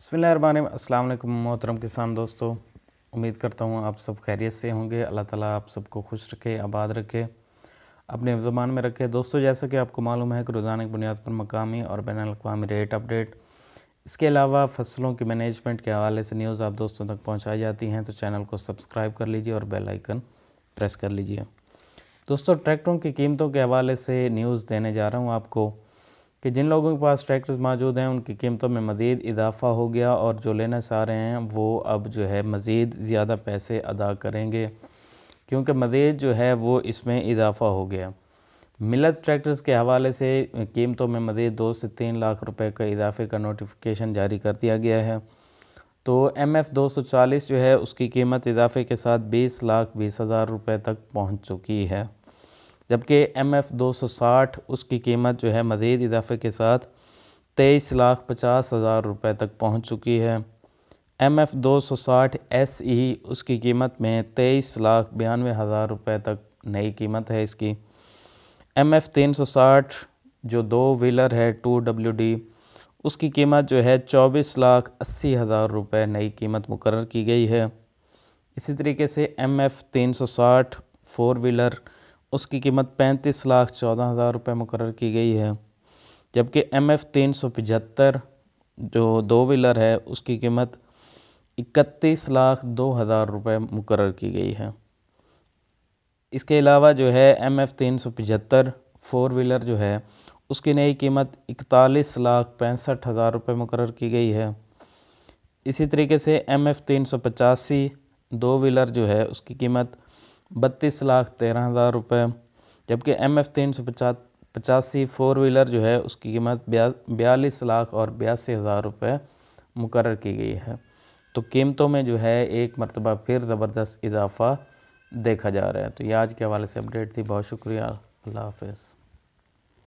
बसमान अल्लाम मोहतरम किसान दोस्तों उम्मीद करता हूँ आप सब खैरियत से होंगे अल्लाह ताला आप सबको खुश रखे आबाद रखे अपने ज़बान में रखे दोस्तों जैसा कि आपको मालूम है कि रोज़ाना की बुनियाद पर मकामी और बैन अवी रेट अपडेट इसके अलावा फसलों की मैनेजमेंट के हवाले से न्यूज़ आप दोस्तों तक पहुँचाई जाती हैं तो चैनल को सब्सक्राइब कर लीजिए और बेलाइकन प्रेस कर लीजिए दोस्तों ट्रैक्टरों की कीमतों के हवाले से न्यूज़ देने जा रहा हूँ आपको कि जिन लोगों के पास ट्रैक्टर्स मौजूद हैं उनकी कीमतों में मज़ीद इजाफ़ा हो गया और जो लेना चाह रहे हैं वो अब जो है मज़ीद ज़्यादा पैसे अदा करेंगे क्योंकि मज़ीद जो है वो इसमें इजाफ़ा हो गया मिलत ट्रैक्टर्स के हवाले से कीमतों में मज़ीद दो से तीन लाख रुपए का इजाफे का नोटिफिकेशन जारी कर दिया गया है तो एम एफ़ दो सौ चालीस जो है उसकी कीमत इजाफे के साथ बीस लाख बीस हज़ार रुपये तक पहुँच चुकी है जबकि एम एफ़ दो सौ साठ उसकी कीमत जो है मज़ीद इजाफे के साथ तेईस लाख पचास हज़ार रुपये तक पहुँच चुकी है एम एफ़ दो सौ साठ एस ई e उसकी कीमत में तेईस लाख बयानवे हज़ार रुपये तक नई कीमत है इसकी एम एफ़ तीन सौ साठ जो दो व्हीलर है टू डब्ल्यू डी उसकी कीमत जो है चौबीस लाख अस्सी हज़ार रुपये नई कीमत मुकर की गई है इसी तरीके से एम एफ़ तीन सौ साठ फ़ोर व्हीलर उसकी कीमत पैंतीस लाख चौदह हज़ार रुपये मुकर की गई है जबकि एम एफ़ तीन सौ पचहत्तर जो दो व्हीलर है उसकी कीमत इकतीस लाख दो हज़ार रुपये मुकर की गई है इसके अलावा जो है एम एफ़ तीन सौ पचहत्तर फोर व्हीलर जो है उसकी नई कीमत इकतालीस लाख पैंसठ हज़ार रुपये मुकर की गई है इसी तरीके से एम एफ़ तीन सौ पचासी दो व्हीलर जो है उसकी कीमत बत्तीस लाख तेरह हज़ार रुपये जबकि एम एफ़ तीन सौ पचास पचासी फ़ोर व्हीलर जो है उसकी कीमत बयालीस लाख और बयासी हज़ार रुपये मुकर की गई है तो कीमतों में जो है एक मरतबा फिर ज़बरदस्त इजाफ़ा देखा जा रहा है तो ये आज के हवाले से अपडेट थी बहुत शुक्रिया अल्लाह हाफिज़